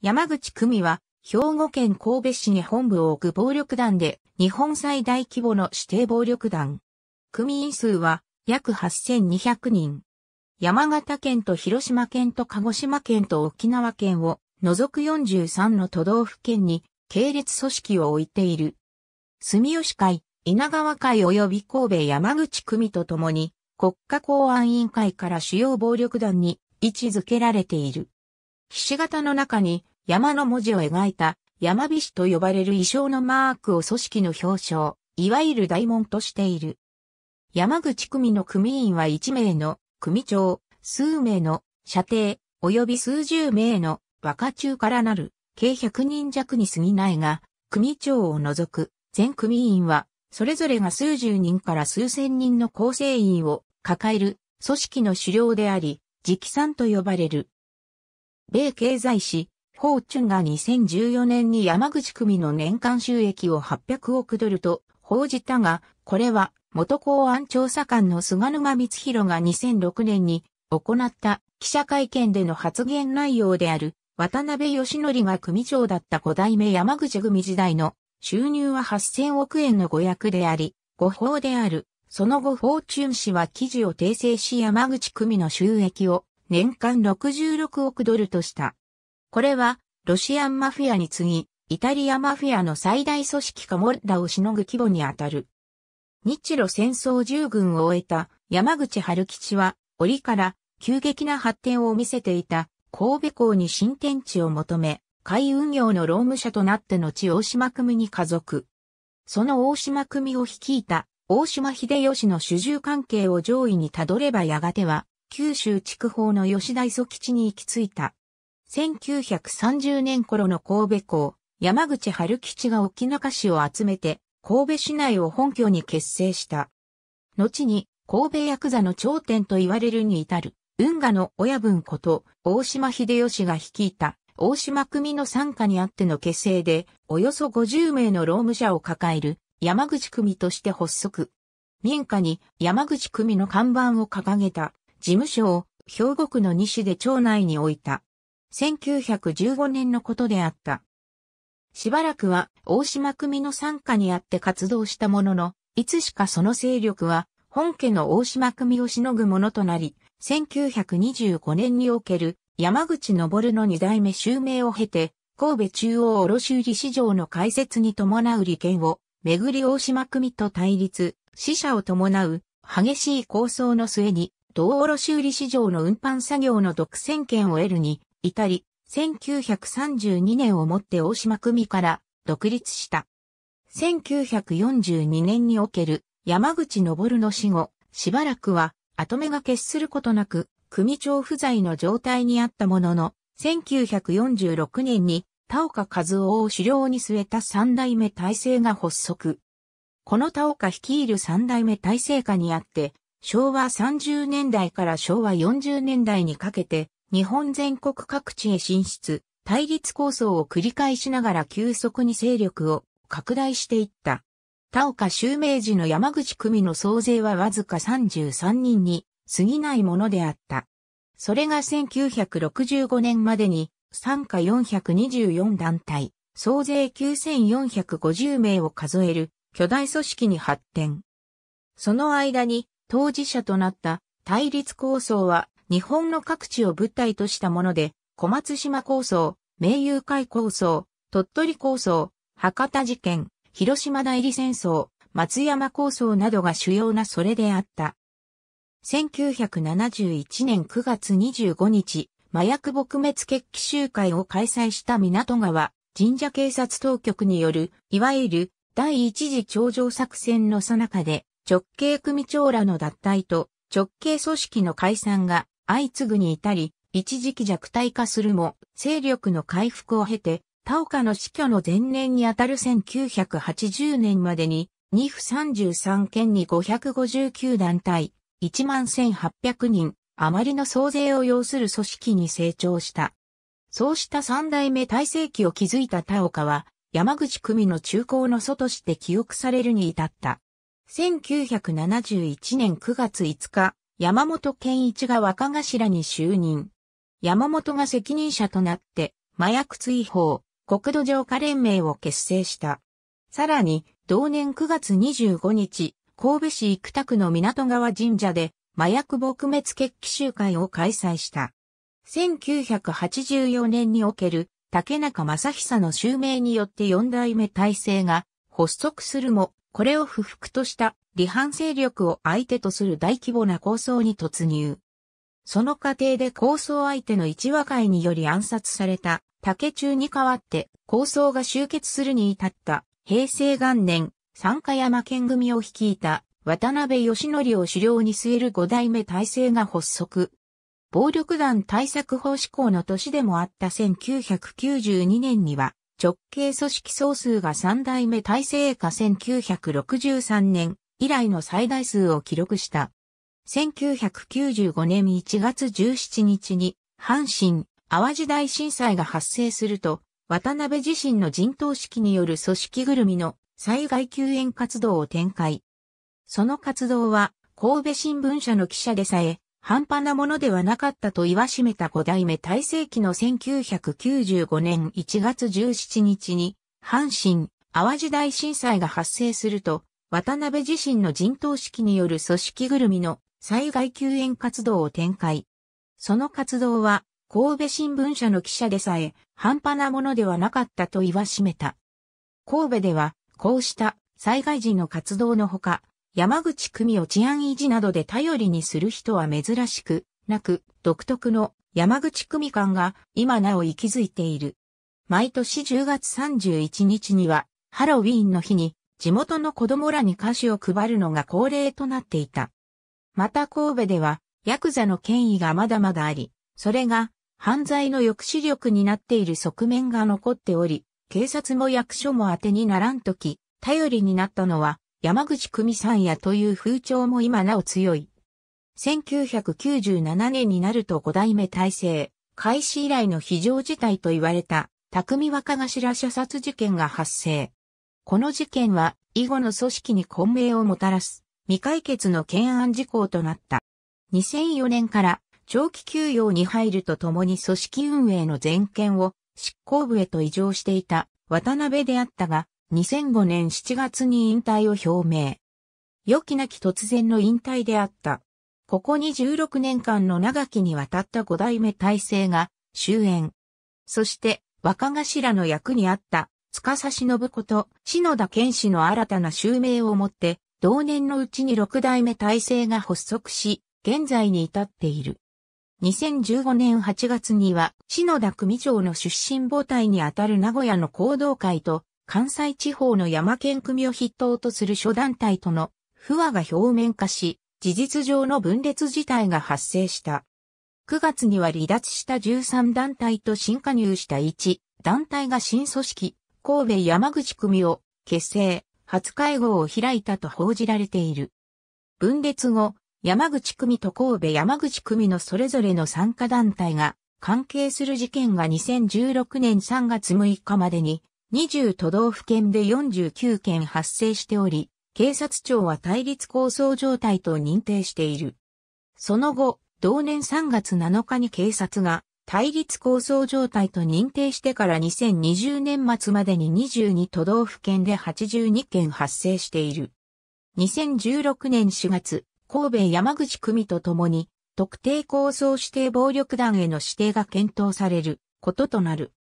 山口組は、兵庫県神戸市に本部を置く暴力団で、日本最大規模の指定暴力団。組員数は、約8200人。山形県と広島県と鹿児島県と沖縄県を、除く43の都道府県に、系列組織を置いている。住吉会、稲川会及び神戸山口組とともに、国家公安委員会から主要暴力団に位置づけられている。菱形の中に山の文字を描いた山菱と呼ばれる衣装のマークを組織の表彰、いわゆる大門としている。山口組の組員は1名の組長、数名の射程、及び数十名の若中からなる計100人弱に過ぎないが、組長を除く全組員は、それぞれが数十人から数千人の構成員を抱える組織の首領であり、直参と呼ばれる。米経済史、フォーチュンが2014年に山口組の年間収益を800億ドルと報じたが、これは元公安調査官の菅沼光弘が2006年に行った記者会見での発言内容である渡辺義則が組長だった5代目山口組時代の収入は8000億円の誤訳であり、誤報である。その後フォーチュン氏は記事を訂正し山口組の収益を年間66億ドルとした。これは、ロシアンマフィアに次ぎ、イタリアマフィアの最大組織カモッダをしのぐ規模にあたる。日露戦争従軍を終えた山口春吉は、折から急激な発展を見せていた神戸港に新天地を求め、海運業の労務者となって後大島組に家族。その大島組を率いた大島秀吉の主従関係を上位にたどればやがては、九州地区法の吉田磯吉に行き着いた。1930年頃の神戸港、山口春吉が沖中市を集めて、神戸市内を本拠に結成した。後に、神戸ヤクザの頂点と言われるに至る、運河の親分こと、大島秀吉が率いた、大島組の参加にあっての結成で、およそ50名の労務者を抱える、山口組として発足。民家に山口組の看板を掲げた事務所を兵庫区の西で町内に置いた。1915年のことであった。しばらくは大島組の参加にあって活動したものの、いつしかその勢力は本家の大島組をしのぐものとなり、1925年における山口昇の二代目襲名を経て、神戸中央卸売市場の開設に伴う利権を、めぐり大島組と対立、死者を伴う激しい抗争の末に、同卸売市場の運搬作業の独占権を得るに、至り、1932年をもって大島組から独立した。1942年における山口昇の死後、しばらくは跡目が決することなく、組長不在の状態にあったものの、1946年に田岡和夫を狩猟に据えた三代目体制が発足。この田岡率いる三代目体制下にあって、昭和30年代から昭和40年代にかけて、日本全国各地へ進出、対立構想を繰り返しながら急速に勢力を拡大していった。田岡襲名時の山口組の総勢はわずか33人に過ぎないものであった。それが1965年までに参加424団体、総勢9450名を数える巨大組織に発展。その間に当事者となった対立構想は日本の各地を舞台としたもので、小松島構想、名誉会構想、鳥取構想、博多事件、広島代理戦争、松山構想などが主要なそれであった。1971年9月25日、麻薬撲滅決起集会を開催した港川神社警察当局による、いわゆる第一次頂上作戦の最中で、直系組長らの脱退と直系組織の解散が相次ぐに至り、一時期弱体化するも、勢力の回復を経て、田岡の死去の前年にあたる1980年までに、2府33県に559団体、11,800人、あまりの総勢を要する組織に成長した。そうした三代目体制期を築いた田岡は、山口組の中高の祖として記憶されるに至った。1971年9月5日、山本健一が若頭に就任。山本が責任者となって、麻薬追放、国土浄化連盟を結成した。さらに、同年9月25日、神戸市生田区の港川神社で、麻薬撲滅決起集会を開催した。1984年における竹中正久の襲名によって四代目体制が発足するも、これを不服とした離反勢力を相手とする大規模な構想に突入。その過程で構想相手の一和会により暗殺された竹中に代わって構想が終結するに至った平成元年、三加山県組を率いた渡辺義則を首領に据える五代目体制が発足。暴力団対策法施行の年でもあった1992年には、直系組織総数が三代目体制下1963年、以来の最大数を記録した。1995年1月17日に阪神・淡路大震災が発生すると、渡辺自身の陣頭指揮による組織ぐるみの災害救援活動を展開。その活動は神戸新聞社の記者でさえ半端なものではなかったと言わしめた五代目大正期の1995年1月17日に阪神・淡路大震災が発生すると渡辺自身の陣頭指揮による組織ぐるみの災害救援活動を展開。その活動は、神戸新聞社の記者でさえ、半端なものではなかったと言わしめた。神戸では、こうした災害時の活動のほか、山口組を治安維持などで頼りにする人は珍しく、なく、独特の山口組感が今なお息づいている。毎年10月31日には、ハロウィーンの日に地元の子供らに菓子を配るのが恒例となっていた。また神戸では、ヤクザの権威がまだまだあり、それが犯罪の抑止力になっている側面が残っており、警察も役所も当てにならんとき、頼りになったのは山口組さんやという風潮も今なお強い。1997年になると五代目体制、開始以来の非常事態と言われた、匠若頭射殺事件が発生。この事件は以後の組織に混迷をもたらす未解決の懸案事項となった。2004年から長期休養に入るとともに組織運営の全権を執行部へと移譲していた渡辺であったが、2005年7月に引退を表明。良きなき突然の引退であった。ここに16年間の長きにわたった五代目体制が終焉。そして若頭の役にあった司忍こと、篠田健氏の新たな襲名をもって、同年のうちに六代目体制が発足し、現在に至っている。2015年8月には、篠田組長の出身母体にあたる名古屋の行動会と、関西地方の山県組を筆頭とする諸団体との不和が表面化し、事実上の分裂事態が発生した。9月には離脱した13団体と新加入した1団体が新組織、神戸山口組を結成、初会合を開いたと報じられている。分裂後、山口組と神戸山口組のそれぞれの参加団体が関係する事件が2016年3月6日までに20都道府県で49件発生しており、警察庁は対立構想状態と認定している。その後、同年3月7日に警察が対立構想状態と認定してから2020年末までに22都道府県で82件発生している。2016年4月、神戸山口組と共に、特定構想指定暴力団への指定が検討されることとなる。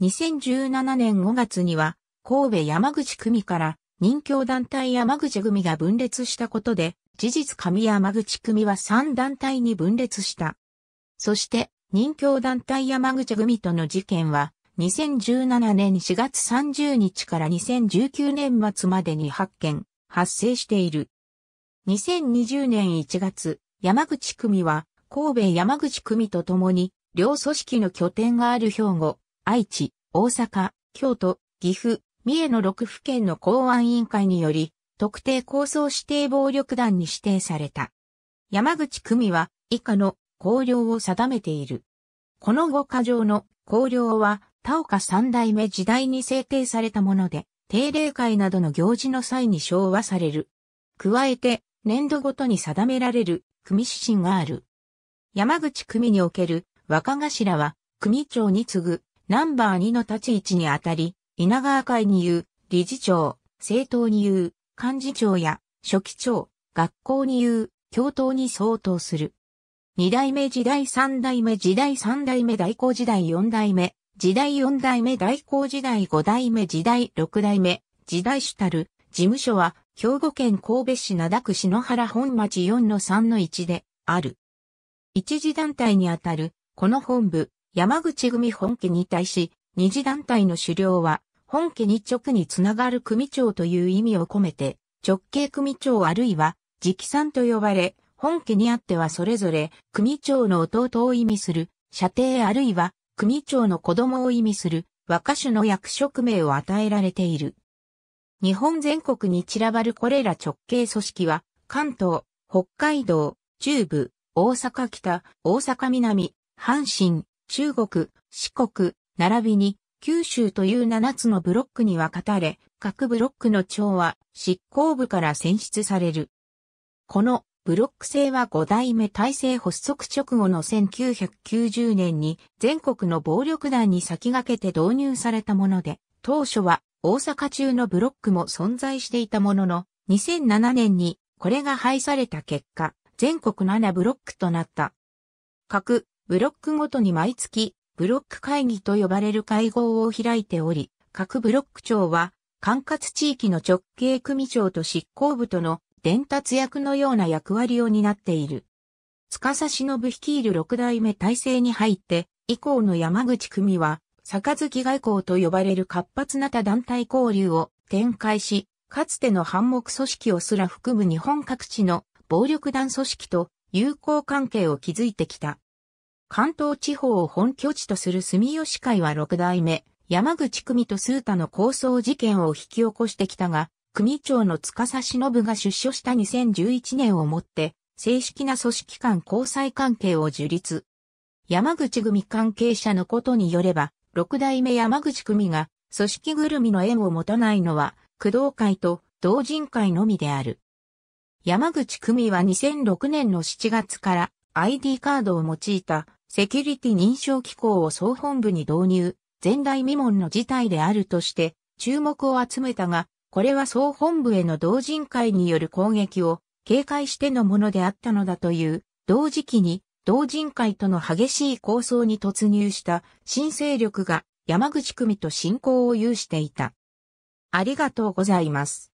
2017年5月には、神戸山口組から、任教団体山口組が分裂したことで、事実上山口組は3団体に分裂した。そして、任教団体山口組との事件は、2017年4月30日から2019年末までに発見、発生している。2020年1月、山口組は、神戸山口組と共に、両組織の拠点がある兵庫、愛知、大阪、京都、岐阜、三重の6府県の公安委員会により、特定抗争指定暴力団に指定された。山口組は、以下の綱領を定めている。この五箇条の綱領は、田岡三代目時代に制定されたもので、定例会などの行事の際に昭和される。加えて、年度ごとに定められる組指針がある。山口組における若頭は、組長に次ぐナンバー2の立ち位置にあたり、稲川会に言う、理事長、政党に言う、幹事長や、書記長、学校に言う、教頭に相当する。二代目時代三代目時代三代目代行時代四代目、時代四代目代行時代五代目時代六代目、時代主たる、事務所は、兵庫県神戸市灘区篠原本町4-3-1で、ある。一次団体にあたる、この本部、山口組本家に対し、二次団体の狩猟は、本家に直につながる組長という意味を込めて、直系組長あるいは、直参と呼ばれ、本家にあってはそれぞれ、組長の弟を意味する、射程あるいは、組長の子供を意味する、和歌手の役職名を与えられている。日本全国に散らばるこれら直系組織は、関東、北海道、中部、大阪北、大阪南、阪神、中国、四国、並びに、九州という7つのブロックに分かたれ、各ブロックの長は執行部から選出される。このブロック制は5代目体制発足直後の1990年に全国の暴力団に先駆けて導入されたもので、当初は大阪中のブロックも存在していたものの、2007年にこれが廃された結果、全国7ブロックとなった。各ブロックごとに毎月ブロック会議と呼ばれる会合を開いており、各ブロック長は管轄地域の直系組長と執行部との伝達役のような役割を担っている。司忍率いる六代目体制に入って、以降の山口組は、杯外交と呼ばれる活発な他団体交流を展開し、かつての反目組織をすら含む日本各地の暴力団組織と友好関係を築いてきた。関東地方を本拠地とする住吉会は六代目、山口組とスータの抗争事件を引き起こしてきたが、組長の司忍が出所した2011年をもって、正式な組織間交際関係を樹立。山口組関係者のことによれば、六代目山口組が組織ぐるみの縁を持たないのは、工藤会と同人会のみである。山口組は2006年の7月から ID カードを用いたセキュリティ認証機構を総本部に導入、前代未聞の事態であるとして注目を集めたが、これは総本部への同人会による攻撃を警戒してのものであったのだという、同時期に同人会との激しい抗争に突入した新勢力が山口組と信仰を有していた。ありがとうございます。